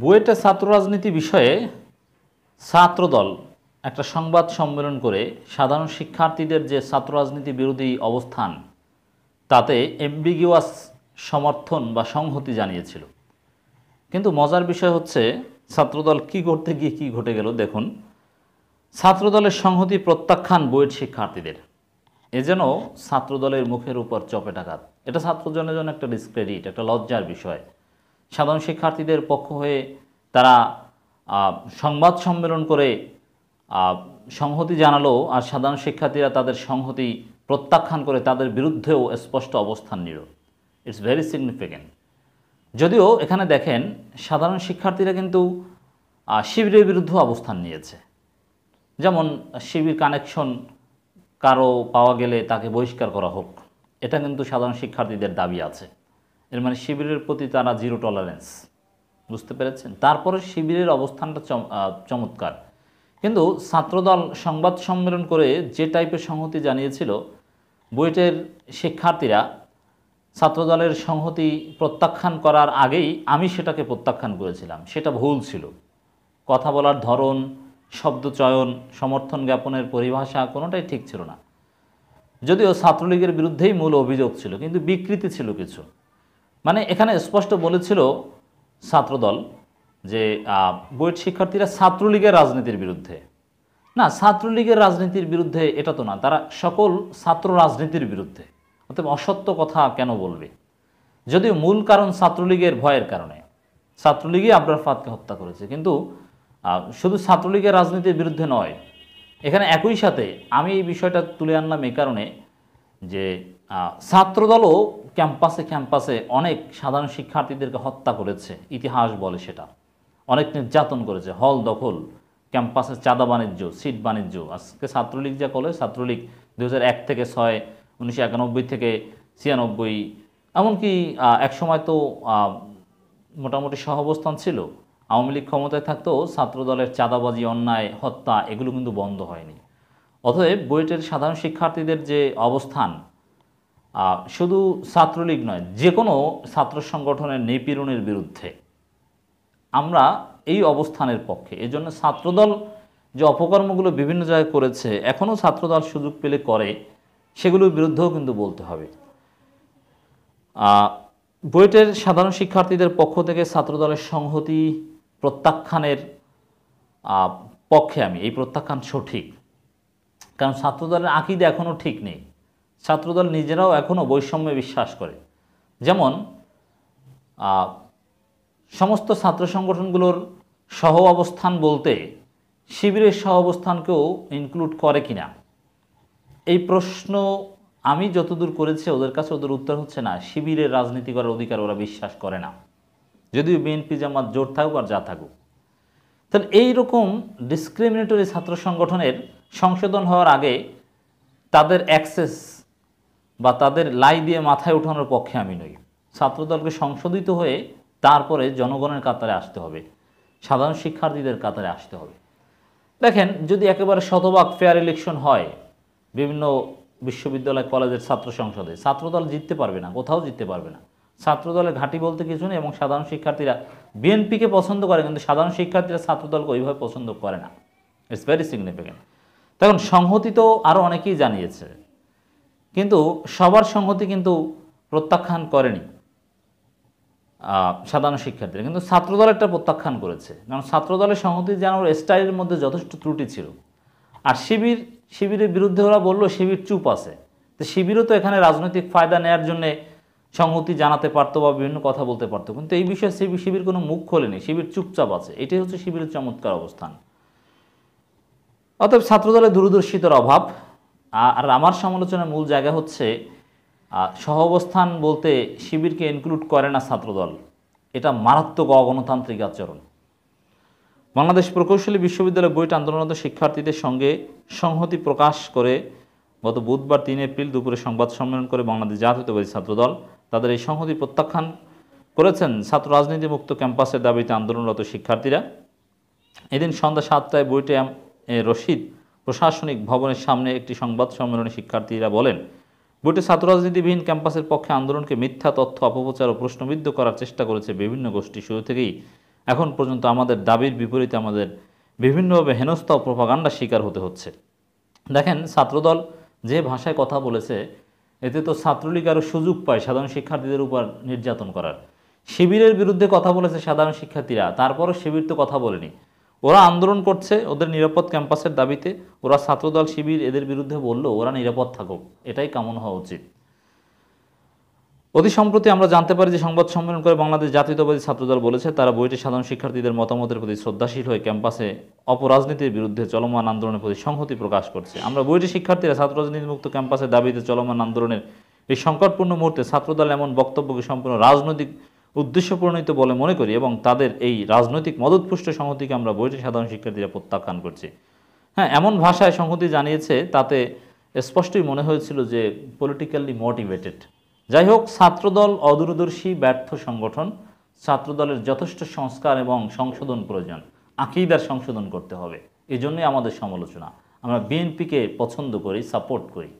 বুয়েটে ছাত্র রাজনীতি বিষয়ে ছাত্রদল একটা সংবাদ সম্মেলন করে সাধারণ শিক্ষার্থীদের যে ছাত্র রাজনীতি বিরোধী অবস্থান তাতে এম্বিগিউয়াস সমর্থন বা সংহতি জানিয়েছিল কিন্তু মজার বিষয় হচ্ছে ছাত্রদল কি করতে গিয়ে কি ঘটে গেল দেখুন ছাত্রদলের সংহতি প্রত্যাখ্যান বুয়েট শিক্ষার্থীদের এ যেন ছাত্রদলের মুখের উপর চপেটাঘাত এটা ছাত্রজনের জন্য একটা ডিসক্রেডিট একটা লজ্জার বিষয় সাধারণ শিক্ষার্থীদের পক্ষ হয়ে তারা সংবাদ সম্মেলন করে সংহতি জানালো আর সাধারণ শিক্ষার্থীরা তাদের সংহতি প্রত্যাখ্যান করে তাদের বিরুদ্ধেও স্পষ্ট অবস্থান নিল ইটস ভেরি সিগনিফিক্যান্ট যদিও এখানে দেখেন সাধারণ শিক্ষার্থীরা কিন্তু শিবিরের বিরুদ্ধেও অবস্থান নিয়েছে যেমন শিবির কানেকশন কারো পাওয়া গেলে তাকে বহিষ্কার করা হোক এটা কিন্তু সাধারণ শিক্ষার্থীদের দাবি আছে এর মানে শিবিরের প্রতি তারা জিরো টলারেন্স বুঝতে পেরেছেন তারপরে শিবিরের অবস্থানটা চমৎকার কিন্তু ছাত্রদল সংবাদ সম্মেলন করে যে টাইপের সংহতি জানিয়েছিল বুয়েটের শিক্ষার্থীরা ছাত্রদলের সংহতি প্রত্যাখ্যান করার আগেই আমি সেটাকে প্রত্যাখ্যান করেছিলাম সেটা ভুল ছিল কথা বলার ধরন শব্দচয়ন সমর্থন জ্ঞাপনের পরিভাষা কোনোটাই ঠিক ছিল না যদিও ছাত্রলীগের বিরুদ্ধেই মূল অভিযোগ ছিল কিন্তু বিকৃতি ছিল কিছু মানে এখানে স্পষ্ট বলেছিল ছাত্রদল যে বুয়েট শিক্ষার্থীরা ছাত্রলীগের রাজনীতির বিরুদ্ধে না ছাত্রলীগের রাজনীতির বিরুদ্ধে এটা তো না তারা সকল ছাত্র রাজনীতির বিরুদ্ধে অর্থাৎ অসত্য কথা কেন বলবে যদিও মূল কারণ ছাত্রলীগের ভয়ের কারণে ছাত্রলীগই আবরার ফাতকে হত্যা করেছে কিন্তু শুধু ছাত্রলীগের রাজনীতির বিরুদ্ধে নয় এখানে একই সাথে আমি এই বিষয়টা তুলে আনলাম এই কারণে যে ছাত্রদলও ক্যাম্পাসে ক্যাম্পাসে অনেক সাধারণ শিক্ষার্থীদেরকে হত্যা করেছে ইতিহাস বলে সেটা অনেক নির্যাতন করেছে হল দখল ক্যাম্পাসে চাঁদা বাণিজ্য সিট বাণিজ্য আজকে ছাত্রলীগ যা কলেজ ছাত্রলীগ দু এক থেকে ছয় উনিশশো একানব্বই থেকে ছিয়ানব্বই এমনকি এক সময় তো মোটামুটি সহাবস্থান ছিল আওয়ামী লীগ ক্ষমতায় থাকতেও ছাত্রদলের চাঁদাবাজি অন্যায় হত্যা এগুলো কিন্তু বন্ধ হয়নি অতএব বুয়েটের সাধারণ শিক্ষার্থীদের যে অবস্থান শুধু ছাত্রলীগ নয় যে কোনো ছাত্র সংগঠনের নিপীড়নের বিরুদ্ধে আমরা এই অবস্থানের পক্ষে এজন্য ছাত্রদল যে অপকর্মগুলো বিভিন্ন জায়গায় করেছে এখনও ছাত্রদল সুযোগ পেলে করে সেগুলোর বিরুদ্ধেও কিন্তু বলতে হবে বুয়েটের সাধারণ শিক্ষার্থীদের পক্ষ থেকে ছাত্রদলের সংহতি প্রত্যাখ্যানের পক্ষে আমি এই প্রত্যাখ্যান সঠিক কারণ ছাত্রদলের আকিদা এখনও ঠিক নেই ছাত্রদল নিজেরাও এখনও বৈষম্যে বিশ্বাস করে যেমন সমস্ত ছাত্র সংগঠনগুলোর সহ অবস্থান বলতে শিবিরের সহ অবস্থানকেও ইনক্লুড করে কিনা এই প্রশ্ন আমি যতদূর করেছি ওদের কাছে ওদের উত্তর হচ্ছে না শিবিরের রাজনীতি করার অধিকার ওরা বিশ্বাস করে না যদিও বিএনপি জামাত জোর থাকুক আর যা থাকুক তাহলে এইরকম ডিসক্রিমিনেটরি ছাত্র সংগঠনের সংশোধন হওয়ার আগে তাদের অ্যাক্সেস বা তাদের লাই দিয়ে মাথায় উঠানোর পক্ষে আমি নই ছাত্রদলকে সংশোধিত হয়ে তারপরে জনগণের কাতারে আসতে হবে সাধারণ শিক্ষার্থীদের কাতারে আসতে হবে দেখেন যদি একেবারে শতভাগ ফেয়ার ইলেকশন হয় বিভিন্ন বিশ্ববিদ্যালয় কলেজের ছাত্র সংসদে ছাত্রদল জিততে পারবে না কোথাও জিততে পারবে না ছাত্রদলের ঘাঁটি বলতে কিছু নেই এবং সাধারণ শিক্ষার্থীরা বিএনপিকে পছন্দ করে কিন্তু সাধারণ শিক্ষার্থীরা ছাত্রদলকে ওইভাবে পছন্দ করে না ইটস ভেরি সিগনিফিক্যান্ট তখন সংহতি তো আরও অনেকেই জানিয়েছে কিন্তু সবার সংহতি কিন্তু প্রত্যাখ্যান করেনি সাধারণ শিক্ষার্থীরা কিন্তু ছাত্রদল একটা প্রত্যাখ্যান করেছে কারণ ছাত্রদলের সংহতি জানানোর স্টাইলের মধ্যে যথেষ্ট ত্রুটি ছিল আর শিবির শিবিরের বিরুদ্ধে ওরা বলল শিবির চুপ আছে তো শিবিরও তো এখানে রাজনৈতিক ফায়দা নেয়ার জন্যে সংহতি জানাতে পারতো বা বিভিন্ন কথা বলতে পারতো কিন্তু এই বিষয়ে শিবির শিবির কোনো মুখ খোলেনি শিবির চুপচাপ আছে এটাই হচ্ছে শিবিরের চমৎকার অবস্থান অতএব ছাত্রদলের দূরদর্শিতার অভাব আর আমার সমালোচনার মূল জায়গা হচ্ছে অবস্থান বলতে শিবিরকে ইনক্লুড করে না ছাত্রদল এটা মারাত্মক অগণতান্ত্রিক আচরণ বাংলাদেশ প্রকৌশলী বিশ্ববিদ্যালয় বইট আন্দোলনরত শিক্ষার্থীদের সঙ্গে সংহতি প্রকাশ করে গত বুধবার তিন এপ্রিল দুপুরে সংবাদ সম্মেলন করে বাংলাদেশ জাতীয়তাবাদী ছাত্রদল তাদের এই সংহতি প্রত্যাখ্যান করেছেন ছাত্র রাজনীতি মুক্ত ক্যাম্পাসের দাবিতে আন্দোলনরত শিক্ষার্থীরা এদিন সন্ধ্যা সাতটায় বইটে রশিদ প্রশাসনিক ভবনের সামনে একটি সংবাদ সম্মেলনে শিক্ষার্থীরা বলেন বইটি ছাত্র রাজনীতিবিহীন ক্যাম্পাসের পক্ষে আন্দোলনকে মিথ্যা তথ্য অপপ্রচার ও প্রশ্নবিদ্ধ করার চেষ্টা করেছে বিভিন্ন গোষ্ঠী শুরু থেকেই এখন পর্যন্ত আমাদের দাবির বিপরীতে আমাদের বিভিন্নভাবে হেনস্থা ও প্রভাগান্ডার শিকার হতে হচ্ছে দেখেন ছাত্রদল যে ভাষায় কথা বলেছে এতে তো ছাত্রলীগ আরও সুযোগ পায় সাধারণ শিক্ষার্থীদের উপর নির্যাতন করার শিবিরের বিরুদ্ধে কথা বলেছে সাধারণ শিক্ষার্থীরা তারপরও শিবির তো কথা বলেনি ওরা আন্দোলন করছে ওদের নিরাপদ ক্যাম্পাসের দাবিতে ওরা ছাত্রদল শিবির এদের বিরুদ্ধে বলল ওরা নিরাপদ থাকুক এটাই কামন হওয়া উচিত অতি সম্প্রতি আমরা জানতে পারি যে সংবাদ সম্মেলন করে বাংলাদেশ জাতীয়তাবাদী ছাত্রদল বলেছে তারা বইটি সাধারণ শিক্ষার্থীদের মতামতের প্রতি শ্রদ্ধাশীল হয়ে ক্যাম্পাসে অপরাজনীতির বিরুদ্ধে চলমান আন্দোলনের প্রতি সংহতি প্রকাশ করছে আমরা বইটি শিক্ষার্থীরা ছাত্র রাজনীতিমুক্ত ক্যাম্পাসের দাবিতে চলমান আন্দোলনের এই সংকটপূর্ণ মুহূর্তে ছাত্রদল এমন বক্তব্যকে সম্পূর্ণ রাজনৈতিক উদ্দেশ্যপ্রণীত বলে মনে করি এবং তাদের এই রাজনৈতিক মদতপুষ্ট সংহতিকে আমরা বইটি সাধারণ শিক্ষার্থীরা প্রত্যাখ্যান করছি হ্যাঁ এমন ভাষায় সংহতি জানিয়েছে তাতে স্পষ্টই মনে হয়েছিল যে পলিটিক্যালি মোটিভেটেড যাই হোক ছাত্রদল অদূরদর্শী ব্যর্থ সংগঠন ছাত্রদলের যথেষ্ট সংস্কার এবং সংশোধন প্রয়োজন আঁকিদার সংশোধন করতে হবে এজন্যই আমাদের সমালোচনা আমরা বিএনপিকে পছন্দ করি সাপোর্ট করি